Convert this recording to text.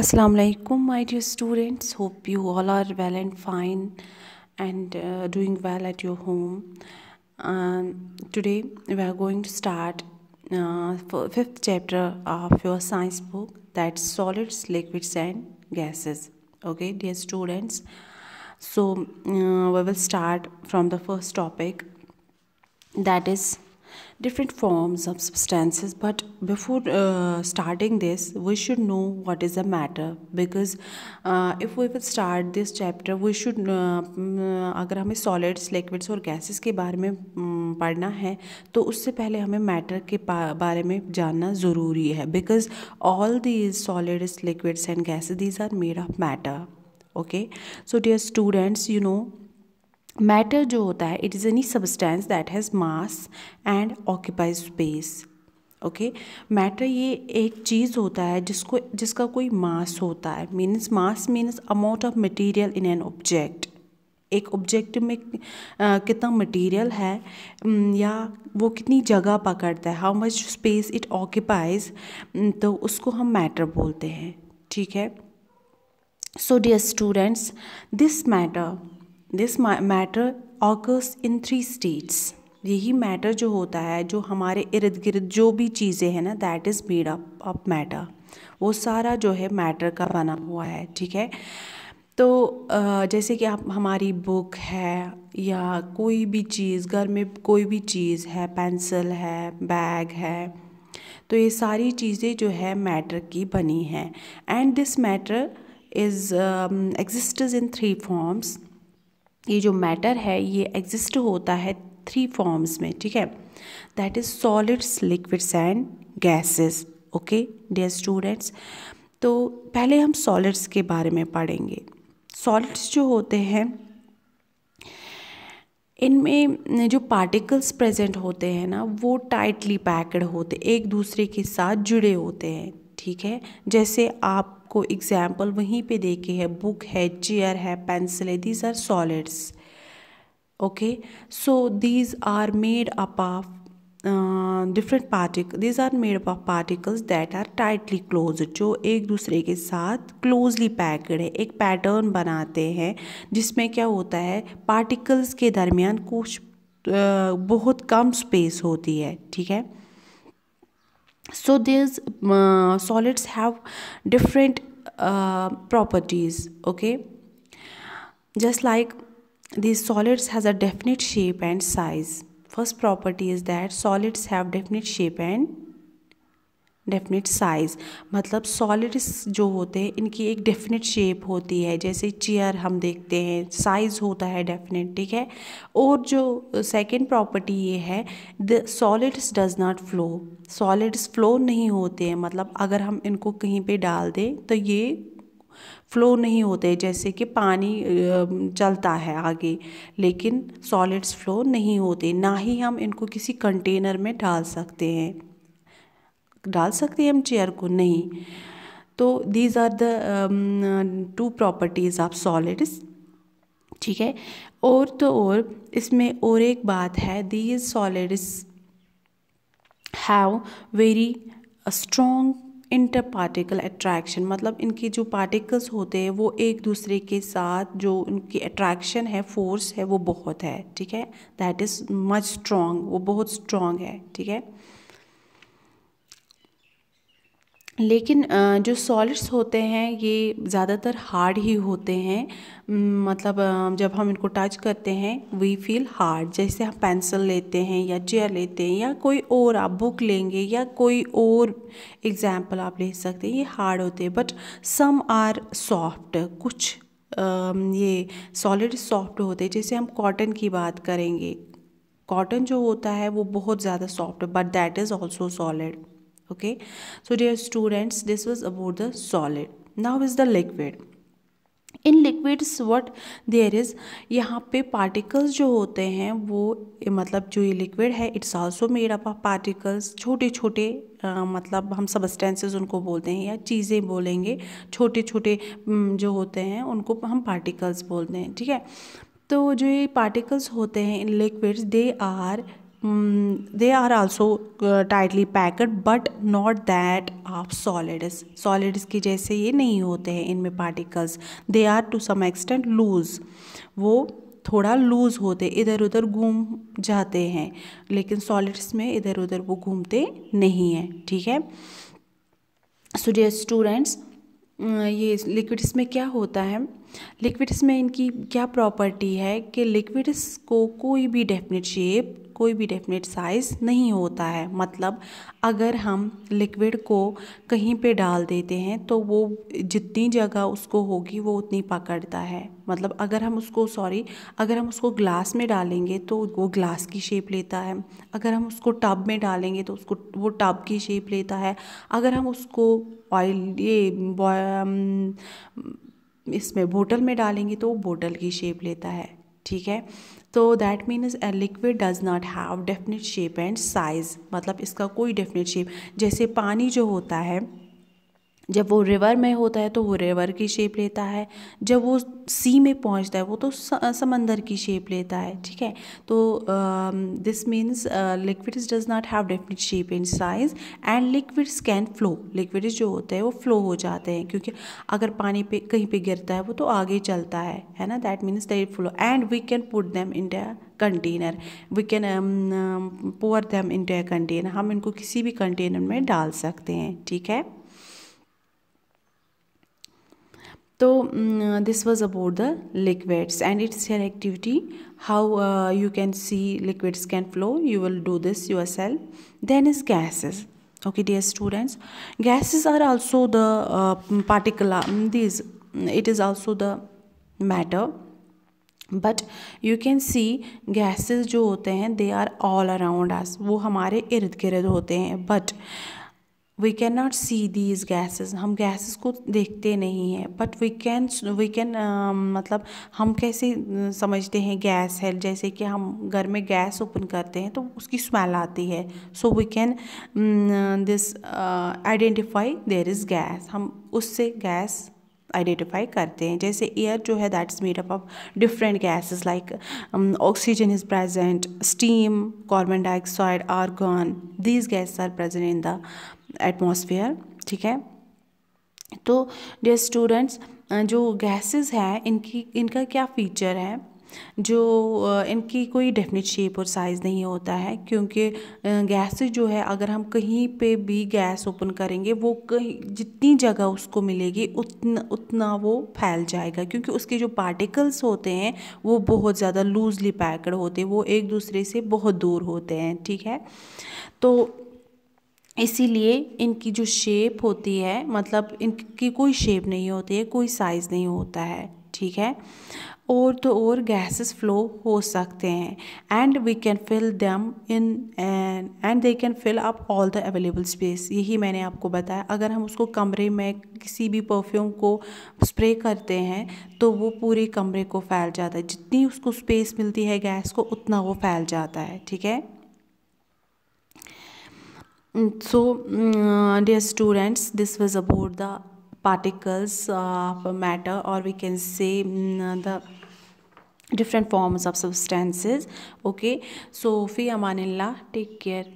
Assalamu alaikum, my dear students. Hope you all are well and fine and uh, doing well at your home. Um, today we are going to start uh, fifth chapter of your science book that's solids, liquids, and gases. Okay, dear students. So uh, we will start from the first topic that is different forms of substances but before uh, starting this we should know what is the matter because uh, if we will start this chapter we should agar hame solids liquids aur gases ke bare mein padhna hai to usse pehle hame matter ke bare mein janna zaruri hai because all these solids liquids and gases these are made of matter okay so dear students you know matter जो होता है it is any substance that has mass and occupies space okay matter ये एक चीज़ होता है जिसको जिसका कोई मास होता है means mass means amount of material in an object एक ऑब्जेक्ट में कितना मटेरियल है या वो कितनी जगह पकड़ता है how much space it occupies तो उसको हम मैटर बोलते हैं ठीक है so dear students this matter this matter occurs in three states यही मैटर जो होता है जो हमारे इर्द गिर्द जो भी चीज़ें हैं ना that is made up of matter वो सारा जो है मैटर का बना हुआ है ठीक है तो जैसे कि आप हमारी बुक है या कोई भी चीज़ घर में कोई भी चीज़ है पेंसिल है बैग है तो ये सारी चीज़ें जो है मैटर की बनी हैं and this matter is exist in three forms ये जो मैटर है ये एग्जिस्ट होता है थ्री फॉर्म्स में ठीक है that is solids liquids and gases okay dear students तो पहले हम सॉलिड्स के बारे में पढ़ेंगे सॉलिड्स जो होते हैं इनमें जो पार्टिकल्स प्रेजेंट होते हैं ना वो टाइटली पैक्ड होते एक दूसरे के साथ जुड़े होते हैं ठीक है जैसे आप को एग्जाम्पल वहीं पे देखे है बुक है चेयर है पेंसिल है these are solids okay so these are made up of different particle these are made up of particles that are tightly close जो एक दूसरे के साथ क्लोजली पैकड है एक पैटर्न बनाते हैं जिसमें क्या होता है पार्टिकल्स के दरमियान कुछ uh, बहुत कम स्पेस होती है ठीक है so these uh, solids have different uh, properties okay just like these solids has a definite shape and size first property is that solids have definite shape and definite size मतलब solids जो होते हैं इनकी एक definite shape होती है जैसे chair हम देखते हैं साइज़ होता है डेफिनेट ठीक है और जो सेकेंड प्रॉपर्टी ये है the solids does not flow solids flow नहीं होते हैं मतलब अगर हम इनको कहीं पे डाल दें तो ये फ्लो नहीं होते जैसे कि पानी चलता है आगे लेकिन सॉलिड्स फ्लो नहीं होते ना ही हम इनको किसी कंटेनर में डाल सकते हैं डाल सकते हैं हम चेयर को नहीं तो these are the two properties of solids ठीक है और तो और इसमें और एक बात है these solids have very strong inter particle attraction मतलब इनके जो पार्टिकल्स होते हैं वो एक दूसरे के साथ जो उनकी अट्रैक्शन है फोर्स है वो बहुत है ठीक है दैट इज़ मच स्ट्रॉन्ग वो बहुत स्ट्रॉन्ग है ठीक है लेकिन जो सॉलिड्स होते हैं ये ज़्यादातर हार्ड ही होते हैं मतलब जब हम इनको टच करते हैं वी फील हार्ड जैसे हम पेंसिल लेते हैं या चेयर लेते हैं या कोई और आप बुक लेंगे या कोई और एग्ज़ाम्पल आप ले सकते हैं ये हार्ड होते हैं बट सम आर सॉफ्ट कुछ ये सॉलिड सॉफ्ट होते हैं जैसे हम कॉटन की बात करेंगे कॉटन जो होता है वो बहुत ज़्यादा soft but that is also solid okay so dear students this was about the solid now is the liquid in liquids what there is यहाँ पे पार्टिकल्स जो होते हैं वो मतलब जो ये लिक्विड है it's also made up of particles छोटे छोटे आ, मतलब हम सबस्टेंसेज उनको बोलते हैं या चीज़ें बोलेंगे छोटे छोटे जो होते हैं उनको हम पार्टिकल्स बोलते हैं ठीक है तो जो ये पार्टिकल्स होते हैं in liquids they are um, they are also uh, tightly packed but not that of solids solids के जैसे ये नहीं होते हैं इनमें particles they are to some extent loose वो थोड़ा लूज होते इधर उधर घूम जाते हैं लेकिन सॉलिड्स में इधर उधर वो घूमते नहीं हैं ठीक है सो डियर स्टूडेंट्स ये लिक्विड्स में क्या होता है लिक्विड्स में इनकी क्या प्रॉपर्टी है कि लिक्विड्स को कोई भी डेफिनेट शेप कोई भी डेफिनेट साइज़ नहीं होता है मतलब अगर हम लिक्विड को कहीं पे डाल देते हैं तो वो जितनी जगह उसको होगी वो उतनी पकड़ता है मतलब अगर हम उसको सॉरी अगर हम उसको ग्लास में डालेंगे तो वो ग्लास की शेप लेता है अगर हम उसको टब में डालेंगे तो उसको वो टब की शेप लेता है अगर हम उसको ऑयल ये इसमें बोटल में डालेंगे तो बोटल की शेप लेता है ठीक है तो that means a liquid does not have definite shape and size मतलब इसका कोई डेफिनेट शेप जैसे पानी जो होता है जब वो रिवर में होता है तो वो रिवर की शेप लेता है जब वो सी में पहुंचता है वो तो समंदर की शेप लेता है ठीक है तो this means liquids does not have definite shape in size and liquids can flow liquids जो होते हैं वो फ्लो हो जाते हैं क्योंकि अगर पानी पे कहीं पे गिरता है वो तो आगे चलता है है ना that means they flow and we can put them in the container we can pour them in the container हम इनको किसी भी कंटेनर में डाल सकते हैं ठीक है तो this was about the liquids and its here activity how you can see liquids can flow you will do this yourself then is gases okay dear students gases are also the particular this it is also the matter but you can see gases जो होते हैं they are all around us वो हमारे इर्द गिर्द होते हैं but we can not see these gases हम गैसेस को देखते नहीं हैं but we can we can मतलब हम कैसे uh, समझते हैं गैस है जैसे कि हम घर में गैस ओपन करते हैं तो उसकी स्मेल आती है so we can this identify there is gas हम उससे गैस आइडेंटिफाई करते हैं जैसे एयर जो है that is up of different gases like oxygen is present steam carbon dioxide argon these gases are present in the atmosphere ठीक है तो डियर स्टूडेंट्स जो गैसेस हैं इनकी इनका क्या फीचर है जो इनकी कोई डेफिनेट शेप और साइज़ नहीं होता है क्योंकि गैसेस जो है अगर हम कहीं पे भी गैस ओपन करेंगे वो कहीं जितनी जगह उसको मिलेगी उतना उतना वो फैल जाएगा क्योंकि उसके जो पार्टिकल्स होते हैं वो बहुत ज़्यादा लूजली पैकड होते हैं वो एक दूसरे से बहुत दूर होते हैं ठीक है तो इसीलिए इनकी जो शेप होती है मतलब इनकी कोई शेप नहीं होती है कोई साइज़ नहीं होता है ठीक है और तो और गैसेस फ्लो हो सकते हैं and we can fill them in and they can fill up all the available space यही मैंने आपको बताया अगर हम उसको कमरे में किसी भी परफ्यूम को स्प्रे करते हैं तो वो पूरे कमरे को फैल जाता है जितनी उसको स्पेस मिलती है गैस को उतना वो फैल जाता है ठीक है Mm, so mm, uh, dear students this was about the particles of uh, matter or we can say mm, uh, the different forms of substances okay so fi amanillah take care